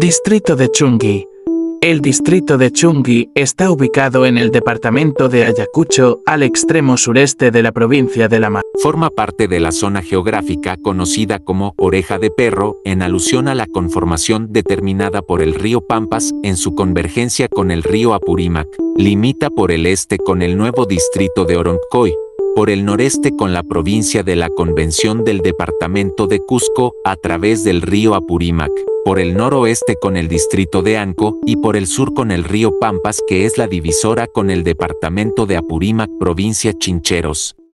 Distrito de Chungui. El distrito de Chungui está ubicado en el departamento de Ayacucho, al extremo sureste de la provincia de Lama. Forma parte de la zona geográfica conocida como Oreja de Perro, en alusión a la conformación determinada por el río Pampas en su convergencia con el río Apurímac. Limita por el este con el nuevo distrito de Oroncoy, por el noreste con la provincia de la Convención del Departamento de Cusco a través del río Apurímac por el noroeste con el distrito de Anco y por el sur con el río Pampas que es la divisora con el departamento de Apurímac provincia Chincheros.